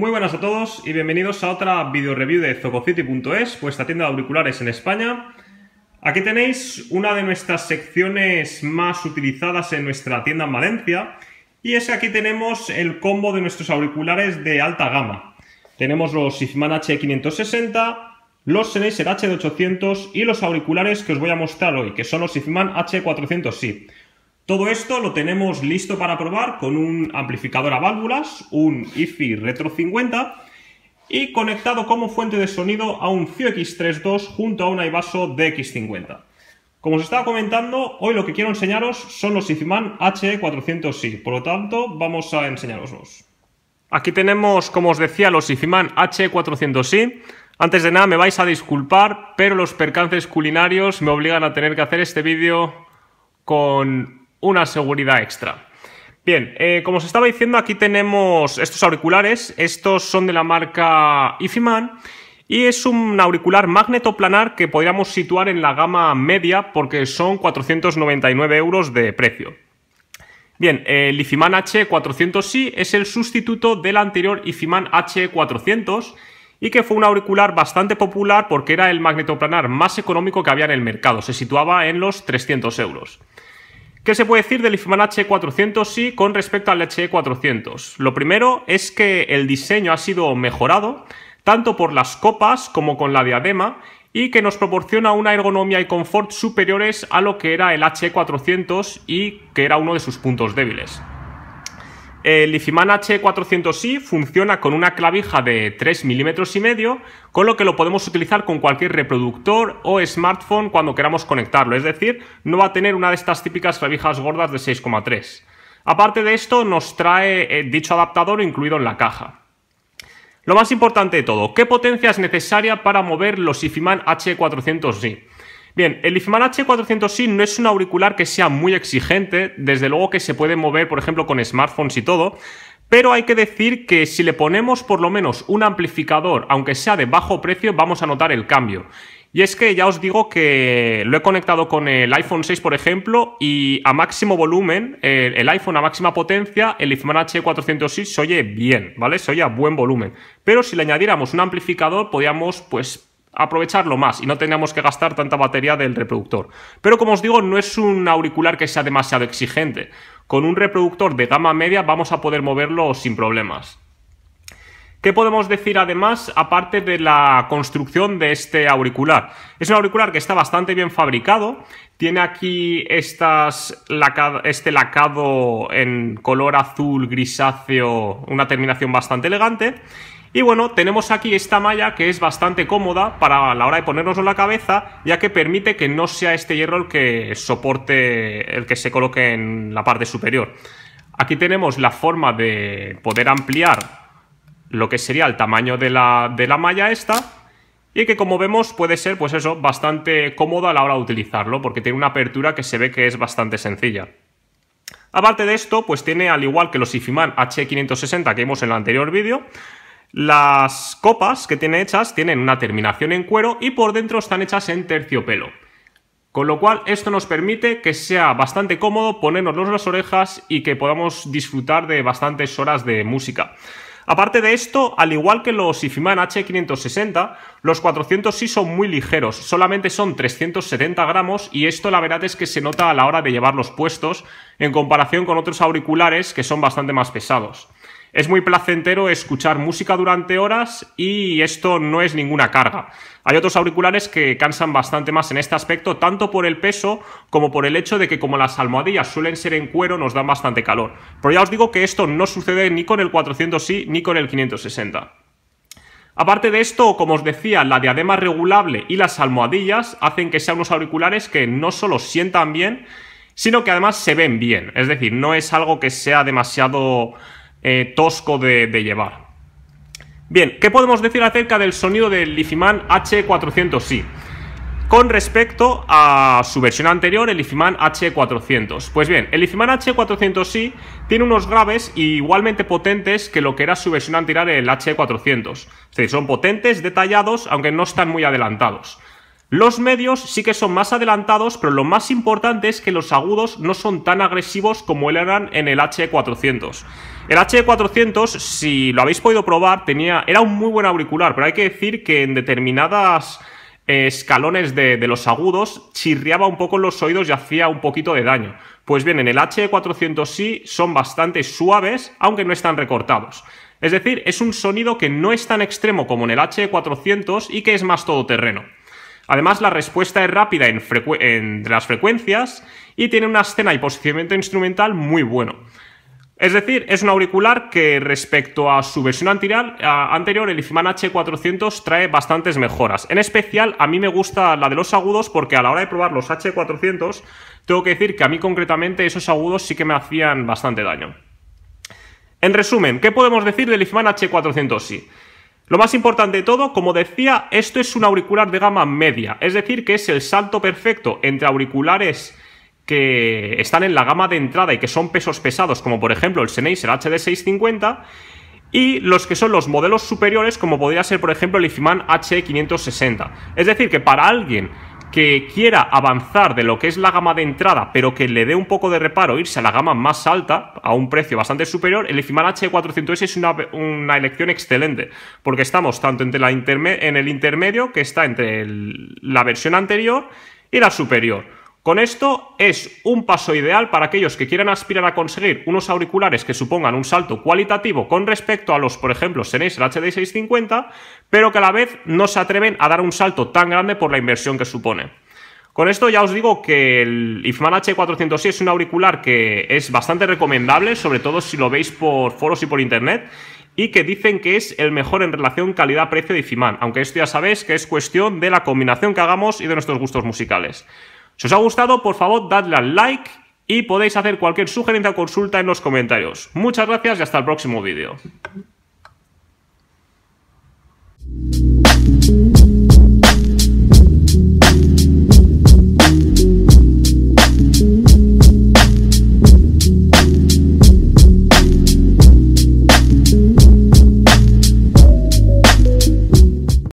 Muy buenas a todos y bienvenidos a otra video review de Zococity.es, vuestra tienda de auriculares en España. Aquí tenéis una de nuestras secciones más utilizadas en nuestra tienda en Valencia y es que aquí tenemos el combo de nuestros auriculares de alta gama. Tenemos los Ifman H560, los Sennheiser H800 y los auriculares que os voy a mostrar hoy, que son los Ifman h 400 si todo esto lo tenemos listo para probar con un amplificador a válvulas, un IFI Retro 50 y conectado como fuente de sonido a un Fio X32 junto a un iVaso DX50. Como os estaba comentando, hoy lo que quiero enseñaros son los Ifiman HE400i, por lo tanto vamos a enseñaroslos. Aquí tenemos, como os decía, los Ifiman HE400i. Antes de nada me vais a disculpar, pero los percances culinarios me obligan a tener que hacer este vídeo con una seguridad extra. Bien, eh, como os estaba diciendo, aquí tenemos estos auriculares. Estos son de la marca Ifiman y es un auricular magnetoplanar que podríamos situar en la gama media porque son 499 euros de precio. Bien, el Ifiman H400i es el sustituto del anterior Ifiman H400 y que fue un auricular bastante popular porque era el magnetoplanar más económico que había en el mercado, se situaba en los 300 euros. ¿Qué se puede decir del Ifman H400 sí con respecto al H400? Lo primero es que el diseño ha sido mejorado tanto por las copas como con la diadema y que nos proporciona una ergonomía y confort superiores a lo que era el H400 y que era uno de sus puntos débiles. El Ifiman H400i funciona con una clavija de 3 milímetros y medio, con lo que lo podemos utilizar con cualquier reproductor o smartphone cuando queramos conectarlo, es decir, no va a tener una de estas típicas clavijas gordas de 6,3. Aparte de esto, nos trae eh, dicho adaptador incluido en la caja. Lo más importante de todo, ¿qué potencia es necesaria para mover los Ifiman H400i? Bien, el IFMAN H400i no es un auricular que sea muy exigente, desde luego que se puede mover, por ejemplo, con smartphones y todo, pero hay que decir que si le ponemos por lo menos un amplificador, aunque sea de bajo precio, vamos a notar el cambio. Y es que ya os digo que lo he conectado con el iPhone 6, por ejemplo, y a máximo volumen, el iPhone a máxima potencia, el IFMAN H406 se oye bien, ¿vale? Se oye a buen volumen. Pero si le añadiéramos un amplificador, podríamos, pues, aprovecharlo más y no tendríamos que gastar tanta batería del reproductor. Pero como os digo, no es un auricular que sea demasiado exigente. Con un reproductor de gama media vamos a poder moverlo sin problemas. ¿Qué podemos decir además aparte de la construcción de este auricular? Es un auricular que está bastante bien fabricado, tiene aquí este lacado en color azul grisáceo, una terminación bastante elegante y bueno, tenemos aquí esta malla que es bastante cómoda para la hora de ponernos en la cabeza, ya que permite que no sea este hierro el que soporte, el que se coloque en la parte superior. Aquí tenemos la forma de poder ampliar lo que sería el tamaño de la, malla esta, y que como vemos puede ser, pues eso, bastante cómoda a la hora de utilizarlo, porque tiene una apertura que se ve que es bastante sencilla. Aparte de esto, pues tiene, al igual que los Ifiman H560 que vimos en el anterior vídeo, las copas que tiene hechas tienen una terminación en cuero y por dentro están hechas en terciopelo. Con lo cual esto nos permite que sea bastante cómodo ponernos las orejas y que podamos disfrutar de bastantes horas de música. Aparte de esto, al igual que los Ifiman H560, los 400 sí son muy ligeros, solamente son 370 gramos y esto la verdad es que se nota a la hora de llevarlos puestos en comparación con otros auriculares que son bastante más pesados. Es muy placentero escuchar música durante horas y esto no es ninguna carga. Hay otros auriculares que cansan bastante más en este aspecto, tanto por el peso como por el hecho de que como las almohadillas suelen ser en cuero nos dan bastante calor. Pero ya os digo que esto no sucede ni con el 400i ni con el 560. Aparte de esto, como os decía, la diadema regulable y las almohadillas hacen que sean unos auriculares que no solo sientan bien, sino que además se ven bien. Es decir, no es algo que sea demasiado eh, tosco de, llevar. Bien, ¿qué podemos decir acerca del sonido del Lifiman H400i? Con respecto a su versión anterior, el Ifiman H400. Pues bien, el Ifiman H400i tiene unos graves igualmente potentes que lo que era su versión anterior, el H400. son potentes, detallados, aunque no están muy adelantados. Los medios sí que son más adelantados, pero lo más importante es que los agudos no son tan agresivos como eran en el H400. El H400, si lo habéis podido probar, tenía, era un muy buen auricular, pero hay que decir que en determinadas escalones de, los agudos, chirriaba un poco en los oídos y hacía un poquito de daño. Pues bien, en el h 400 sí, son bastante suaves, aunque no están recortados. Es decir, es un sonido que no es tan extremo como en el H400 y que es más todoterreno. Además, la respuesta es rápida entre las frecuencias y tiene una escena y posicionamiento instrumental muy bueno. Es decir, es un auricular que respecto a su versión anterior, el Ifman H400 trae bastantes mejoras. En especial, a mí me gusta la de los agudos porque a la hora de probar los H400, tengo que decir que a mí concretamente esos agudos sí que me hacían bastante daño. En resumen, ¿qué podemos decir del Ifman H400? Sí. Lo más importante de todo, como decía, esto es un auricular de gama media, es decir, que es el salto perfecto entre auriculares que están en la gama de entrada y que son pesos pesados, como por ejemplo el Sennheiser HD650, y los que son los modelos superiores, como podría ser por ejemplo el Ifiman H560. Es decir, que para alguien que quiera avanzar de lo que es la gama de entrada, pero que le dé un poco de reparo irse a la gama más alta, a un precio bastante superior, el Ifiman H400S es una, elección excelente, porque estamos tanto entre la en el intermedio, que está entre la versión anterior, y la superior. Con esto es un paso ideal para aquellos que quieran aspirar a conseguir unos auriculares que supongan un salto cualitativo con respecto a los, por ejemplo, el HD650, pero que a la vez no se atreven a dar un salto tan grande por la inversión que supone. Con esto ya os digo que el IFMAN H406 es un auricular que es bastante recomendable, sobre todo si lo veis por foros y por internet, y que dicen que es el mejor en relación calidad-precio de IFMAN, aunque esto ya sabéis que es cuestión de la combinación que hagamos y de nuestros gustos musicales. Si os ha gustado, por favor, dadle al like y podéis hacer cualquier sugerencia o consulta en los comentarios. Muchas gracias y hasta el próximo vídeo.